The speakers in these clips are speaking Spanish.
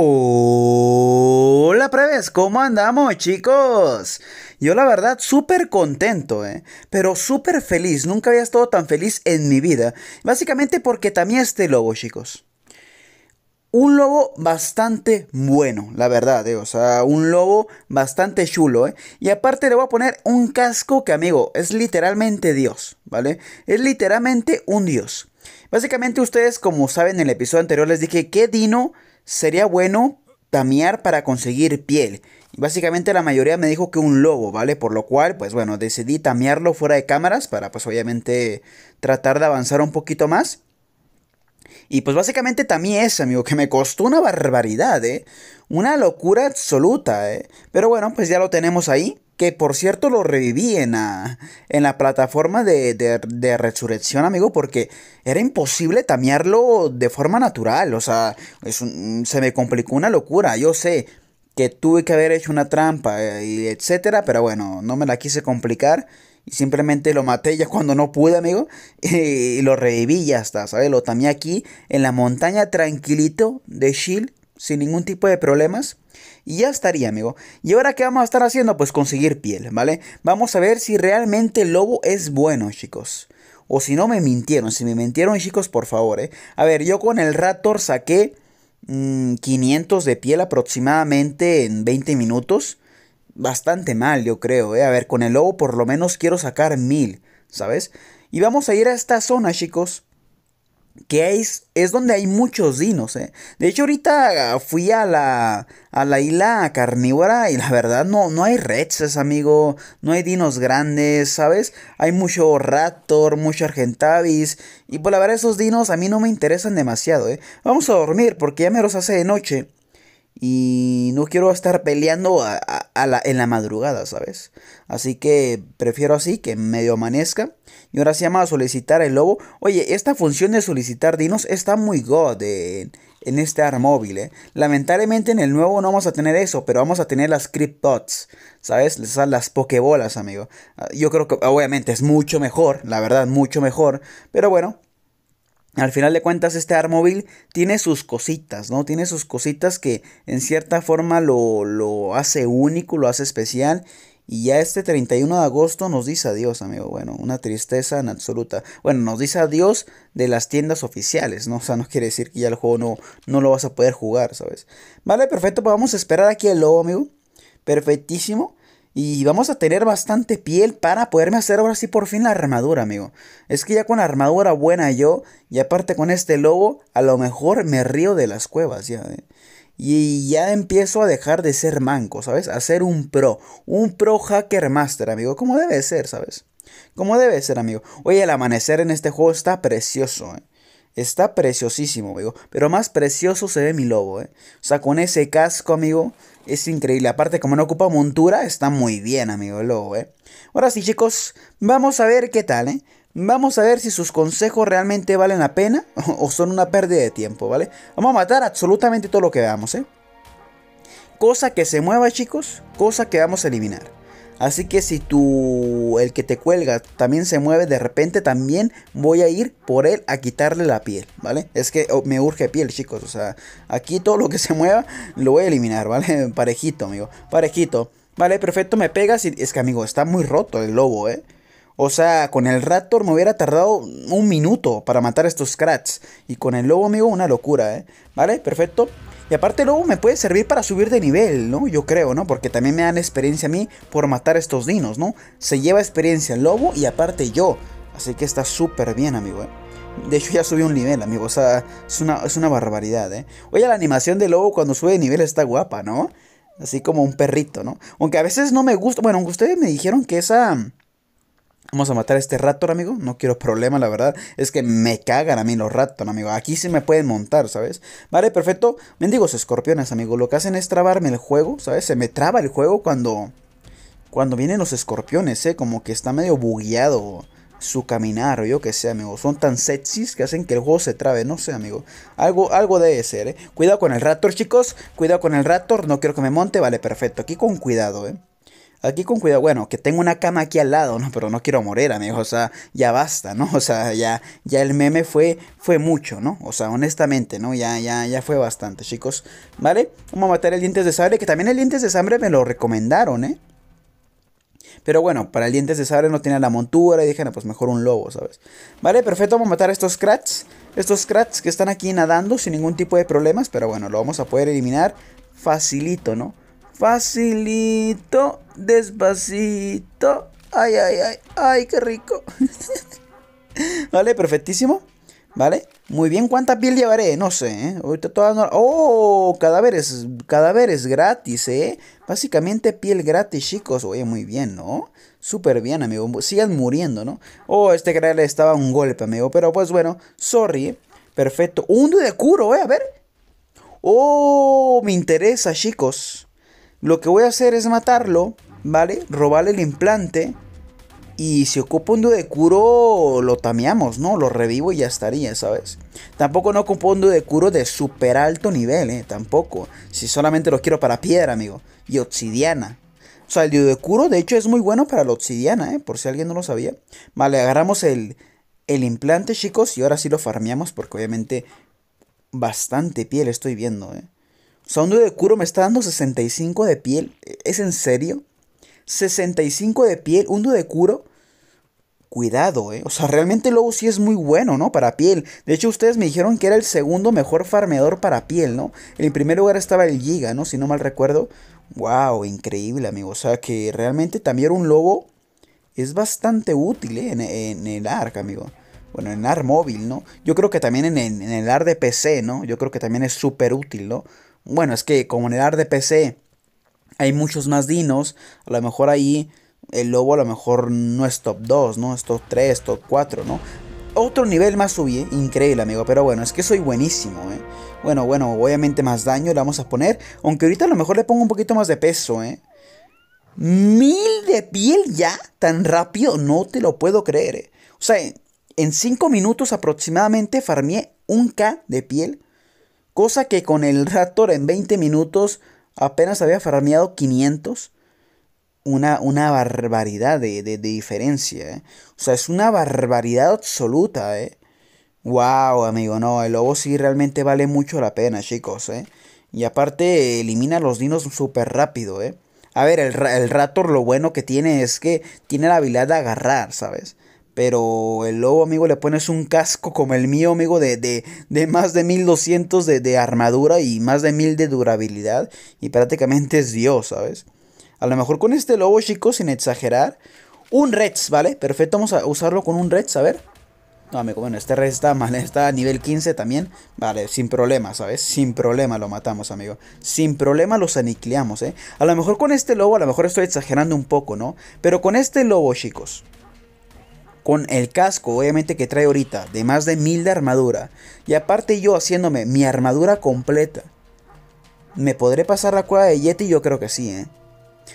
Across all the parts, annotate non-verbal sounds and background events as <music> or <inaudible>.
Hola Preves, ¿cómo andamos chicos? Yo la verdad súper contento, ¿eh? pero súper feliz, nunca había estado tan feliz en mi vida, básicamente porque también este lobo chicos. Un lobo bastante bueno, la verdad, ¿eh? o sea, un lobo bastante chulo, ¿eh? Y aparte le voy a poner un casco que, amigo, es literalmente Dios, ¿vale? Es literalmente un Dios. Básicamente ustedes, como saben en el episodio anterior, les dije que Dino sería bueno tamear para conseguir piel. Básicamente la mayoría me dijo que un lobo, ¿vale? Por lo cual, pues bueno, decidí tamearlo fuera de cámaras para pues obviamente tratar de avanzar un poquito más. Y pues básicamente también es, amigo, que me costó una barbaridad, ¿eh? Una locura absoluta, ¿eh? Pero bueno, pues ya lo tenemos ahí que por cierto lo reviví en ah, la, plataforma de, resurrección, amigo, porque era imposible tamearlo de forma natural, o sea, se me complicó una locura, yo sé que tuve que haber hecho una trampa eh, y etcétera, pero bueno, no me la quise complicar y simplemente lo maté ya cuando no pude, amigo, <laughs> y, lo reviví ya está, ¿sabes? Lo tameé aquí en la montaña tranquilito de Shield sin ningún tipo de problemas. Y ya estaría, amigo. ¿Y ahora qué vamos a estar haciendo? Pues conseguir piel, ¿vale? Vamos a ver si realmente el lobo es bueno, chicos. O si no me mintieron. Si me mintieron, chicos, por favor, ¿eh? A ver, yo con el Raptor saqué 500 mm, de piel aproximadamente en 20 minutos. Bastante mal, yo creo, ¿eh? A ver, con el lobo por lo menos quiero sacar 1000, ¿sabes? Y vamos a ir a esta zona, chicos que es, es donde hay muchos dinos. ¿eh? De hecho, ahorita fui a la, a la isla carnívora y la verdad no, no hay rexes, amigo. No hay dinos grandes, ¿sabes? Hay mucho raptor, mucho argentavis. Y por pues, la verdad, esos dinos a mí no me interesan demasiado. ¿eh? Vamos a dormir porque ya me los hace de noche. Y no quiero estar peleando a, en la madrugada, ¿sabes? Así que prefiero así, que medio amanezca. Y ahora se llama solicitar el lobo. Oye, esta función de solicitar dinos está muy god en, este AR móvil. ¿eh? Lamentablemente en el nuevo no vamos a tener eso, pero vamos a tener las CryptBots, ¿sabes? Las, las Pokebolas, amigo. Ah, yo creo que obviamente es mucho mejor, la verdad, mucho mejor. Pero bueno, al final de cuentas este Armóvil tiene sus cositas, ¿no? Tiene sus cositas que en cierta forma lo, hace único, lo hace especial. Y ya este 31 de agosto nos dice adiós, amigo. Bueno, una tristeza en absoluta. Bueno, nos dice adiós de las tiendas oficiales, ¿no? O sea, no quiere decir que ya el juego no, no lo vas a poder jugar, ¿sabes? Vale, perfecto, pues vamos a esperar aquí el lobo, amigo. Perfectísimo. Y vamos a tener bastante piel para poderme hacer ahora sí por fin la armadura, amigo. Es que ya con la armadura buena yo, y aparte con este lobo, a lo mejor me río de las cuevas ya. Eh. Y ya empiezo a dejar de ser manco, ¿sabes? A ser un pro, un pro hacker master, amigo. Como debe ser, ¿sabes? Como debe ser, amigo. Oye, el amanecer en este juego está precioso. ¿eh? Está preciosísimo, amigo. Pero más precioso se ve mi lobo, ¿eh? O sea, con ese casco, amigo, es increíble. Aparte, como no ocupa montura, está muy bien, amigo, el lobo, ¿eh? Ahora sí, chicos, vamos a ver qué tal, ¿eh? Vamos a ver si sus consejos realmente valen la pena <laughs> o son una pérdida de tiempo, ¿vale? Vamos a matar absolutamente todo lo que veamos, ¿eh? Cosa que se mueva, chicos, cosa que vamos a eliminar. Así que si tú, el que te cuelga también se mueve de repente, también voy a ir por él a quitarle la piel, ¿vale? Es que oh, me urge piel, chicos. O sea, aquí todo lo que se mueva lo voy a eliminar, ¿vale? <laughs> Parejito, amigo. Parejito. Vale, perfecto, me pegas y es que, amigo, está muy roto el lobo, ¿eh? O sea, con el Raptor me hubiera tardado un minuto para matar estos crats Y con el lobo, amigo, una locura, ¿eh? Vale, perfecto. Y aparte lobo me puede servir para subir de nivel, ¿no? Yo creo, ¿no? Porque también me dan experiencia a mí por matar estos dinos, ¿no? Se lleva experiencia el lobo y aparte yo. Así que está súper bien, amigo, ¿eh? De hecho, ya subí un nivel, amigo. O sea, es una, es una barbaridad, ¿eh? Oye, la animación del lobo cuando sube de nivel está guapa, ¿no? Así como un perrito, ¿no? Aunque a veces no me gusta. Bueno, ustedes me dijeron que esa. Vamos a matar a este Raptor, amigo. No quiero problema, la verdad. Es que me cagan a mí los ratos amigo. Aquí sí me pueden montar, ¿sabes? Vale, perfecto. Mendigos escorpiones, amigo. Lo que hacen es trabarme el juego, ¿sabes? Se me traba el juego cuando... Cuando vienen los escorpiones, ¿eh? Como que está medio bugueado su caminar o yo que sé, amigo. Son tan sexys que hacen que el juego se trabe, no sé, amigo. Algo, algo debe ser, ¿eh? Cuidado con el Raptor, chicos. Cuidado con el Raptor. No quiero que me monte. Vale, perfecto. Aquí con cuidado, ¿eh? aquí con cuidado, bueno, que tengo una cama aquí al lado, no, pero no quiero morir, amigos, o sea, ya basta, ¿no? <laughs> O sea, ya, ya el meme fue, fue mucho, ¿no? O sea, honestamente, ¿no? Ya, ya, ya fue bastante, chicos, ¿vale? Vamos a matar el dientes de sable que también el dientes de sable me lo recomendaron, ¿eh? Pero bueno, para el dientes de sable no tiene la montura. Y no, pues mejor un lobo, ¿sabes? Vale, perfecto. Vamos a matar estos crats. Estos crats que están aquí nadando sin ningún tipo de problemas. Pero bueno, lo vamos a poder eliminar facilito, ¿no? Facilito, despacito. Ay, ay, ay, ay, qué rico. <laughs> vale, perfectísimo. Vale, muy bien. ¿Cuánta piel llevaré? No sé, ¿eh? Ahorita todas ¡Oh! Cadáveres, cadáveres gratis, ¿eh? Básicamente piel gratis, chicos. Oye, muy bien, ¿no? Súper bien, amigo. Sigan muriendo, ¿no? Oh, este creerle estaba un golpe, amigo. Pero pues bueno, sorry. Perfecto. Un de curo, ¿eh? A ver. Oh, me interesa, chicos. Lo que voy a hacer es matarlo, ¿vale? Robarle el implante. Y si ocupa un de curo lo tameamos, ¿no? Lo revivo y ya estaría, ¿sabes? Tampoco no ocupo un Dudecuro de super alto nivel, ¿eh? Tampoco. Si solamente lo quiero para piedra, amigo. Y obsidiana. O sea, el Dudecuro, de hecho, es muy bueno para la obsidiana, ¿eh? Por si alguien no lo sabía. Vale, agarramos el, el implante, chicos. Y ahora sí lo farmeamos porque obviamente bastante piel estoy viendo, ¿eh? Sonido de curo me está dando 65 de piel. ¿Es en serio? 65 de piel, un de curo. Cuidado, eh. O sea, realmente el Lobo sí es muy bueno, ¿no? Para piel. De hecho, ustedes me dijeron que era el segundo mejor farmeador para piel, ¿no? En el primer lugar estaba el Giga, ¿no? Si no mal recuerdo. Wow, increíble, amigo. O sea, que realmente también un lobo es bastante útil ¿eh? en, el ARC, amigo. Bueno, en ARC móvil, ¿no? Yo creo que también en, en el AR de PC, ¿no? Yo creo que también es súper útil, ¿no? Bueno, es que como en el AR de PC hay muchos más dinos, a lo mejor ahí el lobo a lo mejor no es top 2, ¿no? Es top 3, top 4, ¿no? Otro nivel más subí, ¿eh? increíble amigo, pero bueno, es que soy buenísimo, ¿eh? Bueno, bueno, obviamente más daño le vamos a poner, aunque ahorita a lo mejor le pongo un poquito más de peso, ¿eh? Mil de piel ya, tan rápido, no te lo puedo creer, ¿eh? O sea, en 5 minutos aproximadamente farmé un K de piel cosa que con el Raptor en 20 minutos apenas había farmeado 500. Una, una barbaridad de, diferencia. ¿eh? O sea, es una barbaridad absoluta. ¿eh? Wow, amigo, no, el lobo sí realmente vale mucho la pena, chicos. ¿eh? Y aparte elimina a los dinos súper rápido. ¿eh? A ver, el, el Raptor lo bueno que tiene es que tiene la habilidad de agarrar, ¿sabes? Pero el lobo, amigo, le pones un casco como el mío, amigo, de, de más de 1200 de, de armadura y más de 1000 de durabilidad. Y prácticamente es Dios, ¿sabes? A lo mejor con este lobo, chicos, sin exagerar. Un Reds, ¿vale? Perfecto, vamos a usarlo con un Reds, a ver. No, amigo, bueno, este Reds está mal, está a nivel 15 también. Vale, sin problema, ¿sabes? Sin problema lo matamos, amigo. Sin problema los aniquilamos, ¿eh? A lo mejor con este lobo, a lo mejor estoy exagerando un poco, ¿no? Pero con este lobo, chicos, con el casco, obviamente que trae ahorita, de más de mil de armadura, y aparte yo haciéndome mi armadura completa, ¿me podré pasar la cueva de Yeti? Yo creo que sí, ¿eh?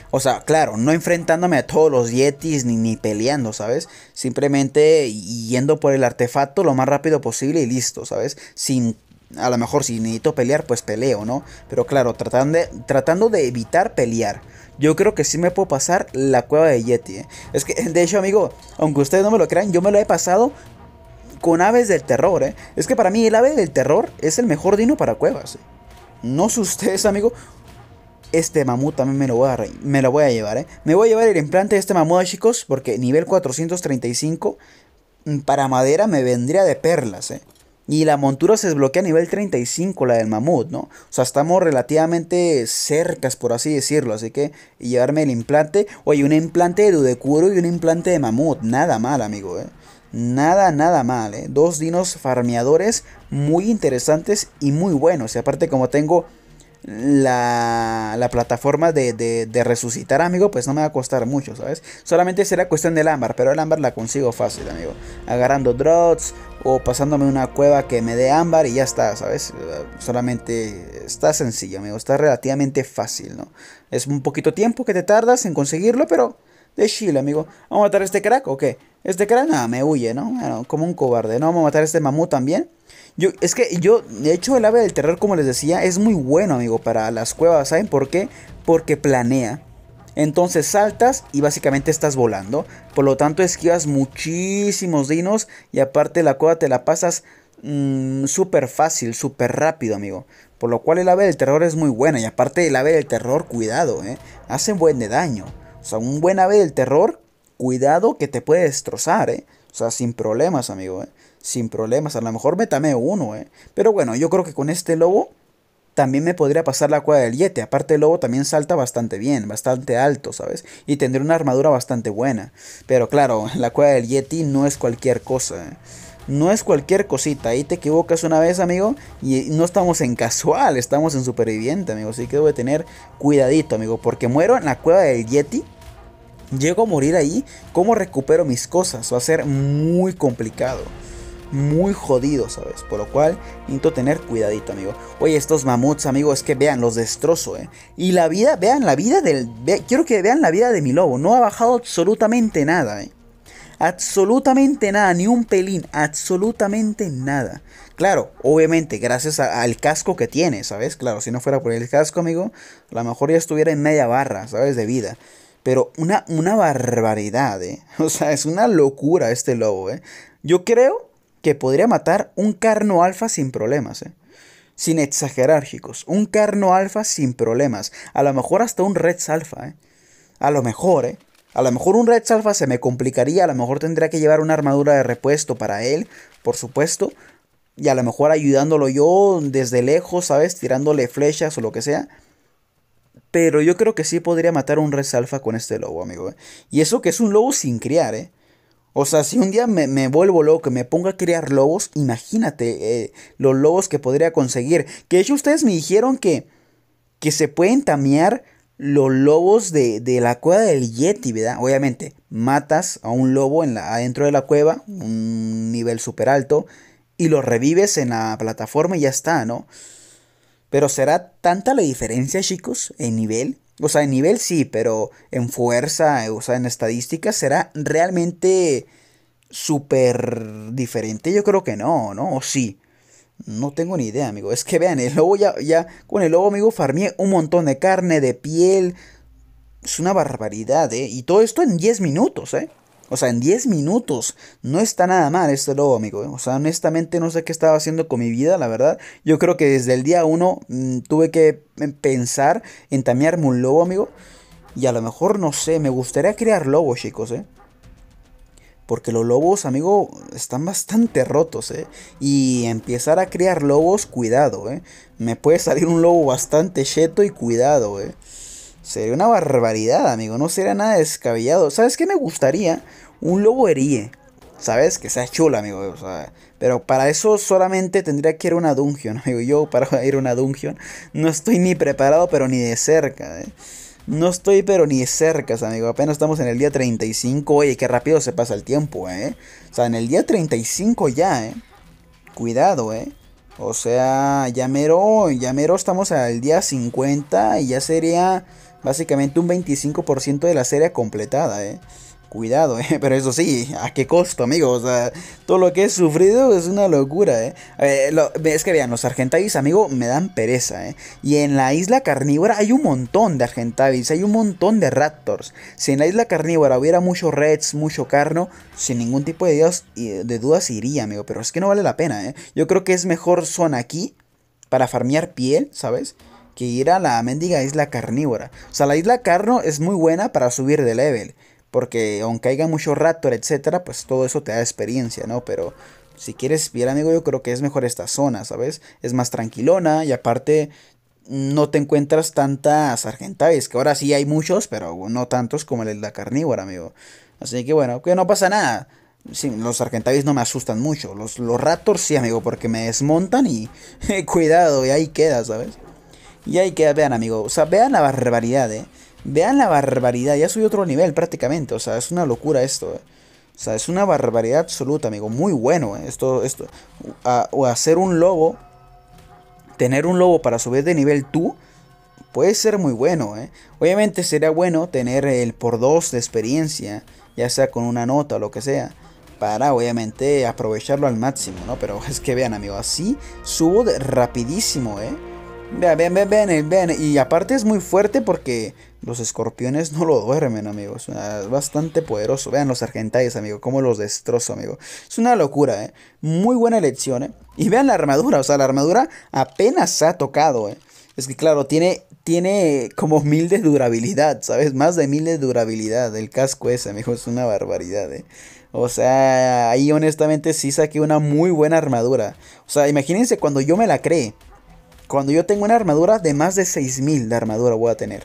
O sea, claro, no enfrentándome a todos los Yetis ni, ni peleando, ¿sabes? Simplemente yendo por el artefacto lo más rápido posible y listo, ¿sabes? Sin a lo mejor si necesito pelear, pues peleo, ¿no? Pero claro, tratando de, evitar pelear. Yo creo que sí me puedo pasar la cueva de Yeti. ¿eh? Es que, de hecho, amigo, aunque ustedes no me lo crean, yo me lo he pasado con aves del terror, ¿eh? Es que para mí el ave del terror es el mejor dino para cuevas. ¿eh? No sé ustedes, amigo. Este mamut también me lo voy a, me lo voy a llevar, ¿eh? Me voy a llevar el implante de este mamut, chicos, porque nivel 435 mm, para madera me vendría de perlas, ¿eh? Y la montura se desbloquea a nivel 35, la del mamut, ¿no? O sea, estamos relativamente cercas, por así decirlo. Así que llevarme el implante. Oye, un implante de Dudecuro y un implante de mamut. Nada mal, amigo, ¿eh? Nada, nada mal, ¿eh? Dos dinos farmeadores muy interesantes y muy buenos. Y aparte, como tengo la, la plataforma de, de, de, resucitar, amigo, pues no me va a costar mucho, ¿sabes? Solamente será cuestión del ámbar, pero el ámbar la consigo fácil, amigo. Agarrando drops, o pasándome una cueva que me dé ámbar y ya está, ¿sabes? Eh, solamente está sencillo, amigo, está relativamente fácil, ¿no? Es un poquito tiempo que te tardas en conseguirlo, pero de Chile, amigo. ¿Vamos a matar a este crack o qué? Este crack, nada, me huye, ¿no? como un cobarde, ¿no? Vamos a matar a este mamú también. Yo, es que yo, de hecho, el ave del terror, como les decía, es muy bueno, amigo, para las cuevas, ¿saben por qué? Porque planea. Entonces saltas y básicamente estás volando. Por lo tanto esquivas muchísimos dinos y aparte la coda te la pasas mm, súper fácil, súper rápido, amigo. Por lo cual el ave del terror es muy buena y aparte el ave del terror, cuidado, eh, hace buen de daño. O sea, un buen ave del terror, cuidado que te puede destrozar, eh. O sea, sin problemas, amigo, eh. Sin problemas, a lo mejor metame uno, eh. Pero bueno, yo creo que con este lobo también me podría pasar la cueva del yeti Aparte, el lobo también salta bastante bien, bastante alto, ¿sabes? Y tendría una armadura bastante buena. Pero claro, <laughs> la cueva del yeti no es cualquier cosa. No es cualquier cosita. Ahí te equivocas una vez, amigo. Y no estamos en casual, estamos en superviviente, amigo. Así que debo tener cuidadito, amigo. Porque muero en la cueva del yeti. Llego a morir ahí. ¿Cómo recupero mis cosas? Va a ser muy complicado muy jodido, ¿sabes? Por lo cual intento tener cuidadito, amigo. Oye, estos mamuts, amigo, es que vean, los destrozo, ¿eh? Y la vida, vean la vida del... quiero que vean la vida de mi lobo. No ha bajado absolutamente nada, ¿eh? Absolutamente nada, ni un pelín, absolutamente nada. Claro, obviamente, gracias al casco que tiene, ¿sabes? Claro, si no fuera por el casco, amigo, a lo mejor ya estuviera en media barra, ¿sabes? De vida. Pero una, una barbaridad, ¿eh? <laughs> O sea, es una locura este lobo, ¿eh? Yo creo que podría matar un carno alfa sin problemas, ¿eh? Sin exagerar, Un carno alfa sin problemas. A lo mejor hasta un red alfa, ¿eh? A lo mejor, ¿eh? A lo mejor un red alfa se me complicaría. A lo mejor tendría que llevar una armadura de repuesto para él, por supuesto. Y a lo mejor ayudándolo yo desde lejos, ¿sabes? Tirándole flechas o lo que sea. Pero yo creo que sí podría matar un red alfa con este lobo, amigo. ¿eh? Y eso que es un lobo sin criar, ¿eh? O sea, si un día me, me vuelvo loco, me pongo a criar lobos, imagínate eh, los lobos que podría conseguir. Que de hecho ustedes me dijeron que, que se pueden tamear los lobos de, de, la cueva del Yeti, ¿verdad? Obviamente, matas a un lobo en adentro de la cueva, un nivel súper alto, y lo revives en la plataforma y ya está, ¿no? Pero será tanta la diferencia, chicos, en nivel. O sea, en nivel sí, pero en fuerza, o sea, en estadísticas, será realmente súper diferente. Yo creo que no, ¿no? O sí. No tengo ni idea, amigo. Es que vean, el lobo ya, ya, con el lobo, amigo, farmé un montón de carne, de piel. Es una barbaridad, ¿eh? Y todo esto en 10 minutos, ¿eh? O sea, en 10 minutos. No está nada mal este lobo, amigo. O sea, honestamente no sé qué estaba haciendo con mi vida, la verdad. Yo creo que desde el día 1 mm, tuve que em, pensar en tamearme un lobo, amigo. Y a lo mejor, no sé, me gustaría crear lobos, chicos, ¿eh? Porque los lobos, amigo, están bastante rotos, ¿eh? Y empezar a crear lobos, cuidado, ¿eh? Me puede salir un lobo bastante cheto y cuidado, ¿eh? Sería una barbaridad, amigo. No sería nada descabellado. ¿Sabes qué me gustaría? Un lobo heríe. ¿Sabes? Que sea chulo, amigo. O sea, pero para eso solamente tendría que ir a una dungeon, <laughs> amigo. Yo para ir a una dungeon no estoy ni preparado, pero ni de cerca. ¿eh? No estoy, pero ni de cerca, amigo. Apenas estamos en el día 35. Oye, qué rápido se pasa el tiempo, ¿eh? O sea, en el día 35 ya, ¿eh? Cuidado, ¿eh? O sea, ya mero, ya mero estamos al día 50 y ya sería Básicamente un 25% de la serie completada, ¿eh? Cuidado, ¿eh? <laughs> Pero eso sí, ¿a qué costo, amigo? O sea, todo lo que he sufrido es una locura, ¿eh? eh es que vean, los Argentavis, amigo, me dan pereza, ¿eh? Y en la isla carnívora hay un montón de Argentavis, hay un montón de Raptors. Si en la isla carnívora hubiera mucho Reds, mucho Carno, sin ningún tipo de, dios, de dudas iría, amigo. Pero es que no vale la pena, ¿eh? Yo creo que es mejor son aquí para farmear piel, ¿sabes? que ir a la mendiga isla carnívora. O sea, la isla carno es muy buena para subir de level. Porque aunque haya mucho raptor, etcétera, pues todo eso te da experiencia, ¿no? Pero si quieres bien, amigo, yo creo que es mejor esta zona, ¿sabes? Es más tranquilona y aparte no te encuentras tantas argentavis, Que ahora sí hay muchos, pero no tantos como la carnívora, amigo. Así que bueno, que no pasa nada. Sí, los Argentavis no me asustan mucho. Los, los Raptors sí, amigo, porque me desmontan y <laughs> cuidado, y ahí queda, ¿sabes? Y ahí que vean amigo, o sea, vean la barbaridad, eh. Vean la barbaridad, ya subí otro nivel prácticamente, o sea, es una locura esto, eh. O sea, es una barbaridad absoluta, amigo, muy bueno, eh. esto, esto, o hacer un lobo, tener un lobo para subir de nivel tú, puede ser muy bueno, eh. Obviamente sería bueno tener el por 2 de experiencia, ya sea con una nota o lo que sea para obviamente aprovecharlo al máximo, ¿no? Pero <laughs> es que vean, amigo, así subo rapidísimo, ¿eh? Vean, ven, ven, ven, Y aparte es muy fuerte porque los escorpiones no lo duermen, amigos Es bastante poderoso. Vean los argentales, amigo, cómo los destrozo, amigo. Es una locura, ¿eh? Muy buena elección, ¿eh? Y vean la armadura, o sea, la armadura apenas ha tocado, ¿eh? Es que claro, tiene, tiene como mil de durabilidad, ¿sabes? Más de mil de durabilidad. El casco ese, amigo, es una barbaridad, ¿eh? O sea, ahí honestamente sí saqué una muy buena armadura. O sea, imagínense cuando yo me la creé. Cuando yo tengo una armadura de más de 6000 de armadura voy a tener.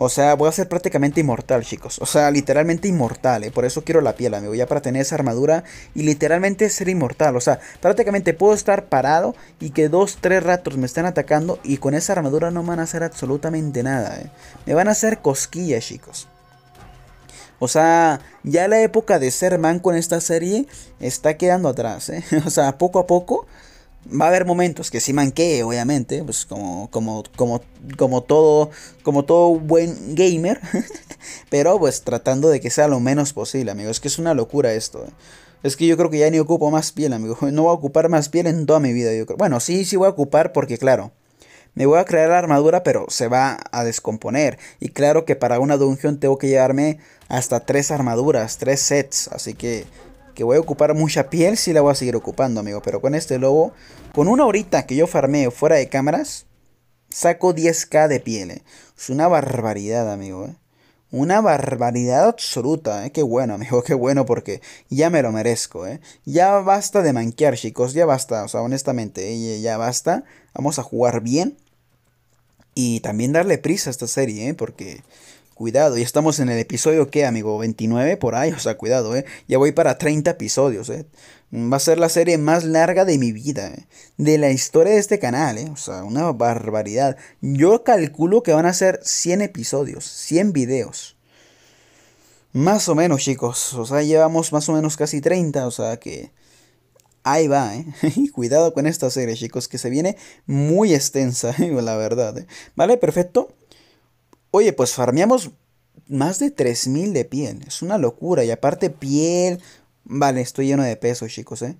O sea, voy a ser prácticamente inmortal, chicos. O sea, literalmente inmortal. ¿eh? Por eso quiero la piel, voy a para tener esa armadura y literalmente ser inmortal. O sea, prácticamente puedo estar parado y que dos, tres ratos me estén atacando. Y con esa armadura no van a hacer absolutamente nada. ¿eh? Me van a hacer cosquillas, chicos. O sea, ya la época de ser manco en esta serie está quedando atrás. ¿eh? <laughs> O sea, poco a poco Va a haber momentos que sí manquee, obviamente, pues como, como, como, como, todo, como todo buen gamer, <laughs> pero pues tratando de que sea lo menos posible, amigo. Es que es una locura esto. Eh. Es que yo creo que ya ni ocupo más piel, amigo. <laughs> No voy a ocupar más piel en toda mi vida, yo creo. Bueno, sí, sí voy a ocupar porque, claro, me voy a crear la armadura, pero se va a descomponer. Y claro que para una dungeon tengo que llevarme hasta tres armaduras, tres sets. Así que que voy a ocupar mucha piel, si la voy a seguir ocupando, amigo. Pero con este lobo, con una horita que yo farmeo fuera de cámaras, saco 10k de piel. Eh. Es una barbaridad, amigo. Eh. Una barbaridad absoluta, ¿eh? Qué bueno, <laughs> amigo, qué bueno, porque ya me lo merezco, ¿eh? Ya basta de manquear, chicos, ya basta, o sea, honestamente, eh, ya basta. Vamos a jugar bien y también darle prisa a esta serie, ¿eh? Porque Cuidado, ya estamos en el episodio que, amigo, 29 por ahí, o sea, cuidado, eh. Ya voy para 30 episodios, eh. Va a ser la serie más larga de mi vida, eh. de la historia de este canal, eh. O sea, una barbaridad. Yo calculo que van a ser 100 episodios, 100 videos. Más o menos, chicos. O sea, llevamos más o menos casi 30, o sea que ahí va, ¿eh? <laughs> Cuidado con esta serie, chicos, que se viene muy extensa, <laughs> la verdad. ¿eh? Vale, perfecto. Oye, pues farmeamos más de 3000 de piel. Es una locura. Y aparte, piel. Vale, estoy lleno de peso, chicos, ¿eh?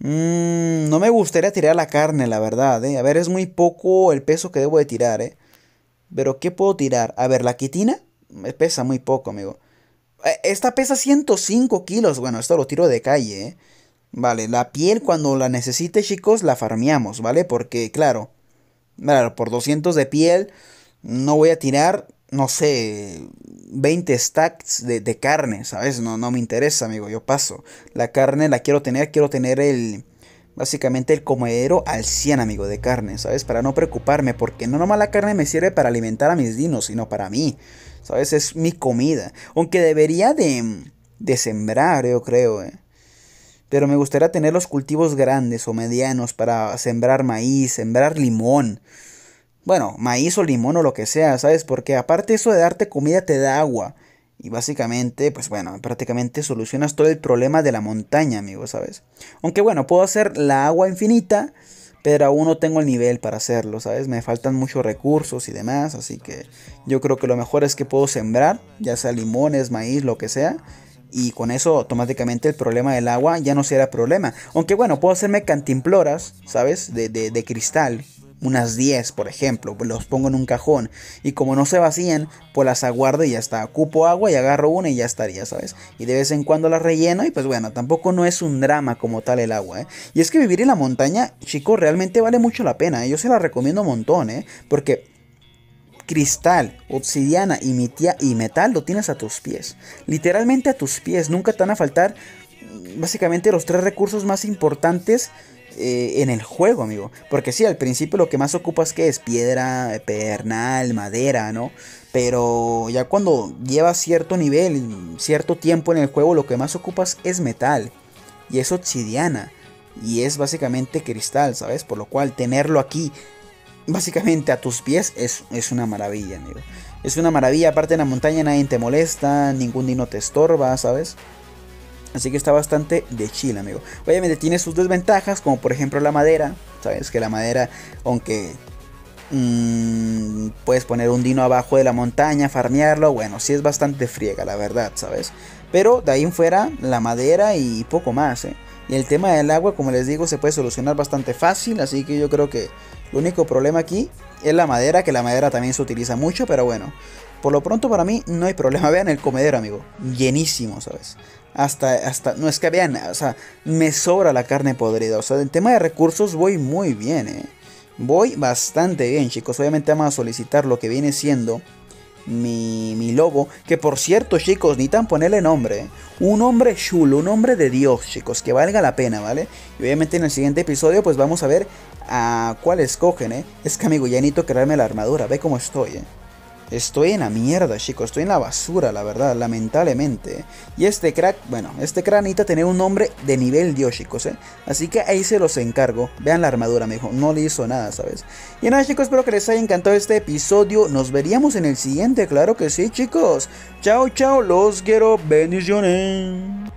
Mm, no me gustaría tirar la carne, la verdad, ¿eh? A ver, es muy poco el peso que debo de tirar, ¿eh? Pero, ¿qué puedo tirar? A ver, la quitina me pesa muy poco, amigo. E, esta pesa 105 kilos. Bueno, esto lo tiro de calle, ¿eh? Vale, la piel cuando la necesite, chicos, la farmeamos, ¿vale? Porque, claro, claro, por 200 de piel no voy a tirar, no sé, 20 stacks de, carne, ¿sabes? No, no me interesa, amigo, yo paso. La carne la quiero tener, quiero tener el básicamente el comedero al 100, amigo, de carne, ¿sabes? Para no preocuparme, porque no nomás la carne me sirve para alimentar a mis dinos, sino para mí, ¿sabes? Es mi comida. Aunque debería de, de sembrar, yo creo, eh. Pero me gustaría tener los cultivos grandes o medianos para sembrar maíz, sembrar limón, bueno, maíz o limón o lo que sea, ¿sabes? Porque aparte eso de darte comida te da agua. Y básicamente, pues bueno, prácticamente solucionas todo el problema de la montaña, amigo, ¿sabes? Aunque bueno, puedo hacer la agua infinita, pero aún no tengo el nivel para hacerlo, ¿sabes? Me faltan muchos recursos y demás, así que yo creo que lo mejor es que puedo sembrar, ya sea limones, maíz, lo que sea. Y con eso automáticamente el problema del agua ya no será problema. Aunque bueno, puedo hacerme cantimploras, ¿sabes? De, de, de cristal, unas 10 por ejemplo, los pongo en un cajón y como no se vacían, pues las aguardo y ya está, cupo agua y agarro una y ya estaría, ¿sabes? Y de vez en cuando las relleno y pues bueno, tampoco no es un drama como tal el agua, ¿eh? Y es que vivir en la montaña, chicos, realmente vale mucho la pena, ¿eh? yo se la recomiendo un montón, ¿eh? Porque cristal, obsidiana y, y metal lo tienes a tus pies, literalmente a tus pies, nunca te van a faltar mm, básicamente los tres recursos más importantes eh, en el juego, amigo. Porque sí, al principio lo que más ocupas que es piedra, pernal, madera, ¿no? Pero ya cuando llevas cierto nivel, cierto tiempo en el juego, lo que más ocupas es metal. Y es obsidiana. Y es básicamente cristal, ¿sabes? Por lo cual tenerlo aquí, básicamente a tus pies, es, es una maravilla, amigo. Es una maravilla, aparte en la montaña nadie te molesta, ningún dino te estorba, ¿sabes? Así que está bastante de chile, amigo. Obviamente tiene sus desventajas, como por ejemplo la madera. Sabes que la madera, aunque mm, puedes poner un dino abajo de la montaña, farmearlo, bueno, sí es bastante friega, la verdad, ¿sabes? Pero de ahí en fuera, la madera y poco más, ¿eh? Y el tema del agua, como les digo, se puede solucionar bastante fácil, así que yo creo que el único problema aquí es la madera, que la madera también se utiliza mucho, pero bueno, por lo pronto para mí no hay problema. <laughs> Vean el comedero, amigo. Llenísimo, ¿sabes? hasta, hasta, no es que vean, o sea, me sobra la carne podrida. O sea, en tema de recursos voy muy bien, ¿eh? Voy bastante bien, chicos. Obviamente vamos a solicitar lo que viene siendo mi, mi lobo. Que por cierto, chicos, ni tan ponerle nombre. Eh. Un hombre chulo, un hombre de Dios, chicos. Que valga la pena, ¿vale? Y obviamente en el siguiente episodio, pues vamos a ver a cuál escogen, ¿eh? Es que amigo, ya necesito crearme la armadura. Ve cómo estoy, ¿eh? Estoy en la mierda, chicos. Estoy en la basura, la verdad, lamentablemente. Y este crack, bueno, este cranita tiene un nombre de nivel dios, chicos, ¿eh? Así que ahí se los encargo. Vean la armadura, mijo. No le hizo nada, ¿sabes? Y nada, chicos, espero que les haya encantado este episodio. Nos veríamos en el siguiente, claro que sí, chicos. Chao, chao. Los quiero. Bendiciones.